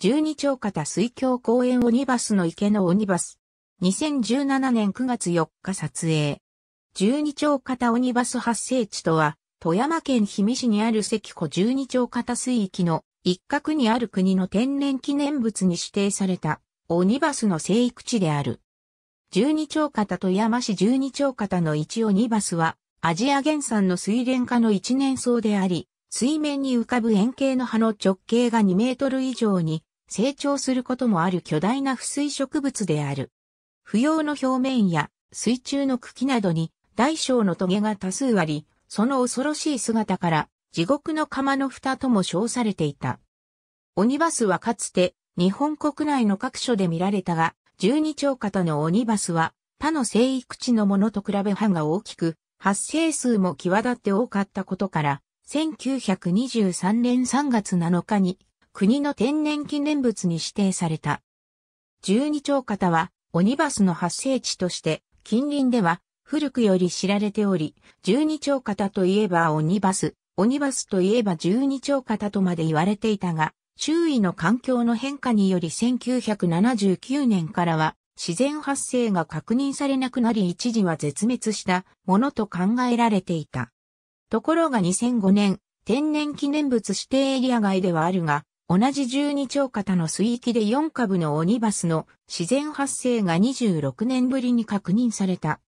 12丁方水峡公園オニバスの池のオニバス。2017年9月4日撮影。12丁方オニバス発生地とは、富山県氷見市にある石湖12丁方水域の一角にある国の天然記念物に指定されたオニバスの生育地である。12丁方富山市12丁方の1オニバスは、アジア原産の水蓮化の一年草であり、水面に浮かぶ円形の葉の直径が2メートル以上に成長することもある巨大な不水植物である。不要の表面や水中の茎などに大小の棘が多数あり、その恐ろしい姿から地獄の釜の蓋とも称されていた。オニバスはかつて日本国内の各所で見られたが、十二丁型のオニバスは他の生育地のものと比べ歯が大きく、発生数も際立って多かったことから、1923年3月7日に国の天然記念物に指定された。十二町方は、オニバスの発生地として、近隣では古くより知られており、十二町方といえばオニバス、オニバスといえば十二町方とまで言われていたが、周囲の環境の変化により1979年からは自然発生が確認されなくなり一時は絶滅したものと考えられていた。ところが2005年、天然記念物指定エリア外ではあるが、同じ12兆方の水域で4株のオニバスの自然発生が26年ぶりに確認された。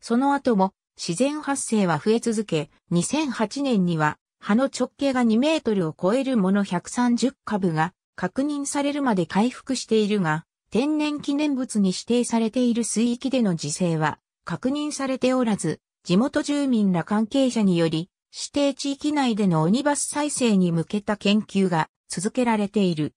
その後も自然発生は増え続け、2008年には葉の直径が2メートルを超えるもの130株が確認されるまで回復しているが、天然記念物に指定されている水域での自生は確認されておらず、地元住民ら関係者により、指定地域内でのオニバス再生に向けた研究が続けられている。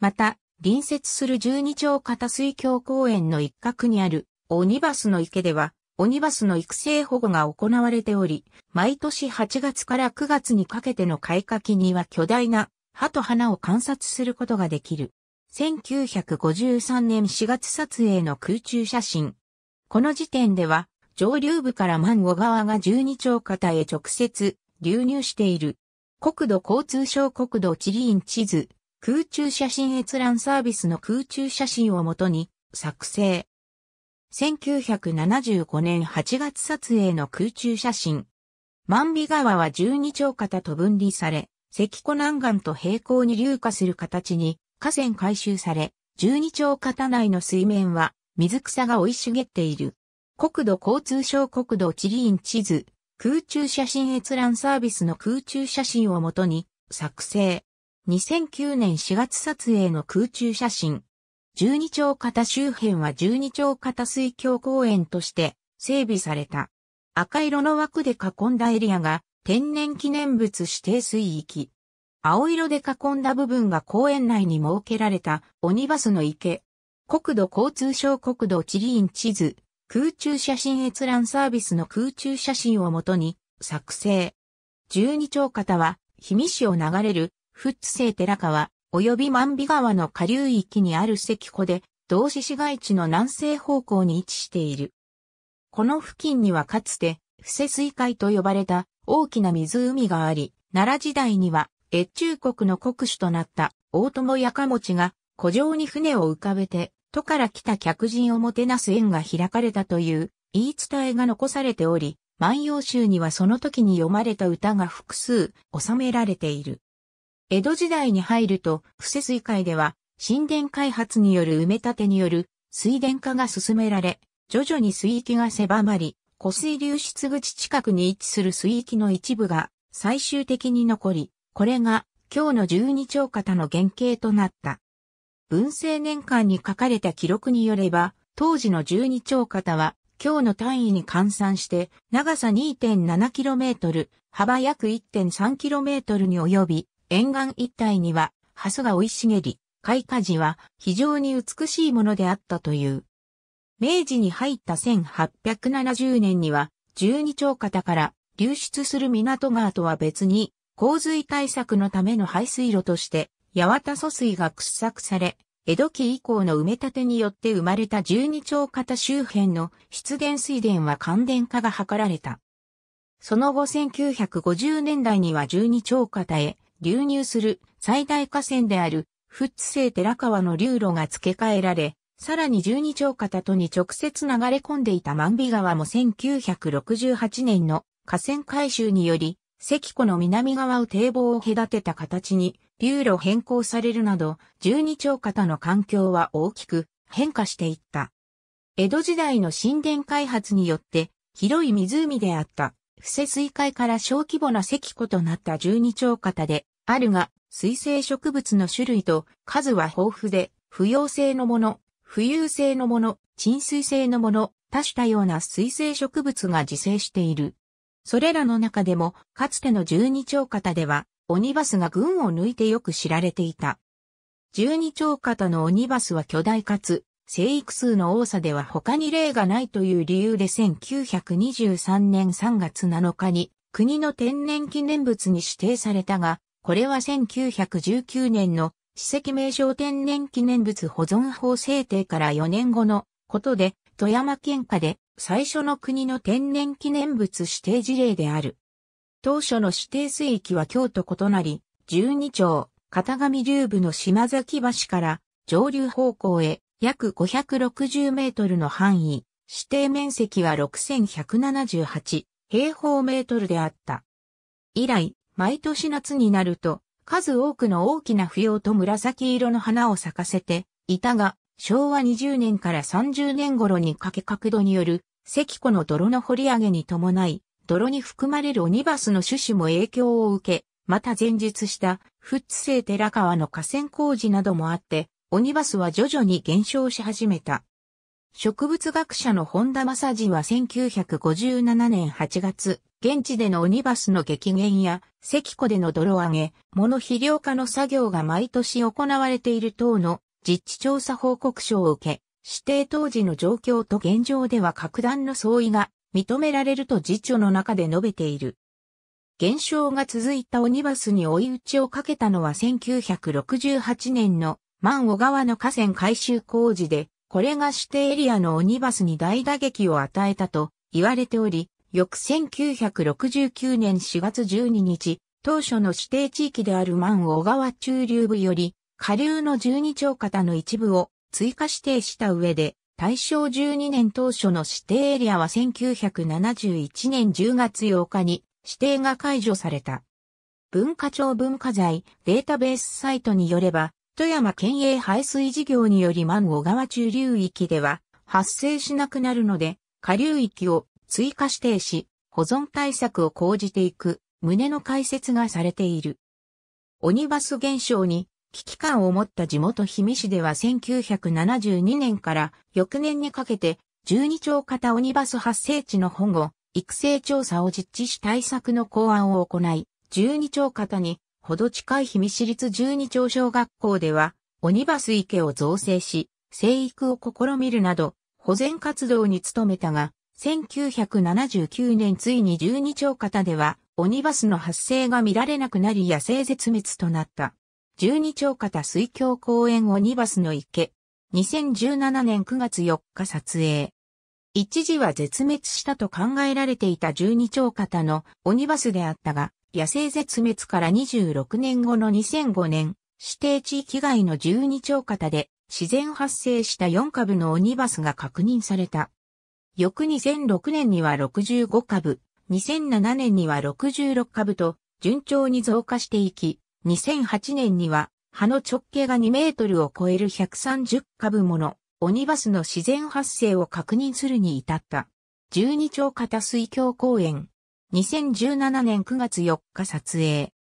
また、隣接する十二町片水峡公園の一角にあるオニバスの池では、オニバスの育成保護が行われており、毎年8月から9月にかけての開花期には巨大な歯と花を観察することができる。1953年4月撮影の空中写真。この時点では、上流部から万ゴ川が十二丁方へ直接流入している国土交通省国土地理院地図、空中写真閲覧サービスの空中写真をもとに作成。1975年8月撮影の空中写真。万美川は12丁方と分離され、関湖南岸と平行に流下する形に河川回収され、12丁方内の水面は水草が生い茂っている。国土交通省国土地理院地図、空中写真閲覧サービスの空中写真をもとに作成。2009年4月撮影の空中写真。12丁型周辺は12丁型水峡公園として整備された。赤色の枠で囲んだエリアが天然記念物指定水域。青色で囲んだ部分が公園内に設けられた鬼バスの池。国土交通省国土地理院地図。空中写真閲覧サービスの空中写真をもとに作成。十二町方は、氷見市を流れる、富津生寺川、及び万美川の下流域にある石湖で、同志市街地の南西方向に位置している。この付近にはかつて、布施水海と呼ばれた大きな湖があり、奈良時代には、越中国の国主となった大友やかもちが、古城に船を浮かべて都から来た客人をもてなす縁が開かれたという言い伝えが残されており、万葉集にはその時に読まれた歌が複数収められている。江戸時代に入ると、布施水会では、神殿開発による埋め立てによる水田化が進められ、徐々に水域が狭まり、湖水流出口近くに位置する水域の一部が最終的に残り、これが今日の十二丁方の原型となった。文政年間に書かれた記録によれば、当時の十二丁方は、今日の単位に換算して、長さ 2.7km、幅約 1.3km に及び、沿岸一帯には、ハスが生い茂り、開花時は非常に美しいものであったという。明治に入った1870年には、十二町方から流出する港川とは別に、洪水対策のための排水路として、八幡疎水が掘削され、江戸期以降の埋め立てによって生まれた十二町方周辺の湿原水田は乾田化が図られた。その後1950年代には十二町方へ流入する最大河川である富津生寺川の流路が付け替えられ、さらに十二町方とに直接流れ込んでいた万美川も1968年の河川改修により、関湖の南側を堤防を隔てた形に流路変更されるなど、十二町方の環境は大きく変化していった。江戸時代の神殿開発によって、広い湖であった、伏せ水海から小規模な石湖となった十二町方で、あるが、水生植物の種類と数は豊富で、不要性のもの、浮遊性のもの、沈水性のもの、多種多様な水生植物が自生している。それらの中でも、かつての十二町方では、鬼バスが群を抜いてよく知られていた。十二丁方の鬼バスは巨大かつ、生育数の多さでは他に例がないという理由で1923年3月7日に国の天然記念物に指定されたが、これは1919年の史跡名称天然記念物保存法制定から4年後のことで、富山県下で最初の国の天然記念物指定事例である。当初の指定水域は京都異なり、12町、片上流部の島崎橋から上流方向へ約560メートルの範囲、指定面積は6178平方メートルであった。以来、毎年夏になると、数多くの大きな不要と紫色の花を咲かせていたが、昭和20年から30年頃にかけ角度による石湖の泥の掘り上げに伴い、泥に含まれるオニバスの種子も影響を受け、また前述したフッツ製寺川の河川工事などもあって、オニバスは徐々に減少し始めた。植物学者の本田正治は1957年8月、現地でのオニバスの激減や、石湖での泥上げ、物肥料化の作業が毎年行われている等の実地調査報告書を受け、指定当時の状況と現状では格段の相違が認められると辞書の中で述べている。減少が続いたオニバスに追い打ちをかけたのは1968年の万小川の河川改修工事で、これが指定エリアのオニバスに大打撃を与えたと言われており、翌1969年4月12日、当初の指定地域である万小川中流部より、下流の12町方の一部を追加指定した上で、大正12年当初の指定エリアは1971年10月8日に指定が解除された。文化庁文化財データベースサイトによれば、富山県営排水事業により万五川中流域では発生しなくなるので、下流域を追加指定し、保存対策を講じていく旨の解説がされている。鬼バス現象に危機感を持った地元氷見市では1972年から翌年にかけて12兆型オニバス発生地の保護、育成調査を実施し対策の考案を行い、12兆型にほど近い氷見市立12兆小学校ではオニバス池を造成し、生育を試みるなど保全活動に努めたが、1979年ついに12兆型ではオニバスの発生が見られなくなり野生絶滅となった。12丁方水峡公園オニバスの池。2017年9月4日撮影。一時は絶滅したと考えられていた12丁方のオニバスであったが、野生絶滅から26年後の2005年、指定地域外の12丁方で自然発生した4株のオニバスが確認された。翌2006年には65株、2007年には66株と順調に増加していき、2008年には、葉の直径が2メートルを超える130株もの、オニバスの自然発生を確認するに至った。12丁型水峡公園。2017年9月4日撮影。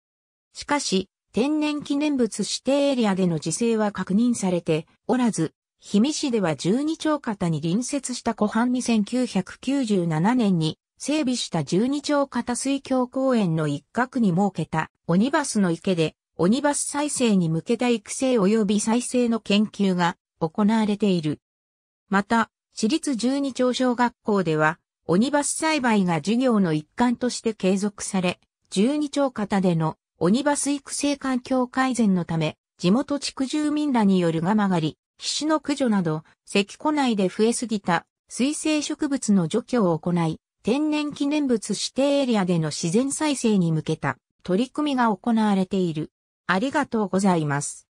しかし、天然記念物指定エリアでの自生は確認されておらず、氷見市では12丁方に隣接した湖畔に1997年に整備した十二町片水峡公園の一角に設けた鬼バスの池で、鬼バス再生に向けた育成及び再生の研究が行われている。また、私立十二町小学校では、鬼バス栽培が授業の一環として継続され、十二町方での鬼バス育成環境改善のため、地元地区住民らによるガマ狩り、皮脂の駆除など、石湖内で増えすぎた水生植物の除去を行い、天然記念物指定エリアでの自然再生に向けた取り組みが行われている。ありがとうございます。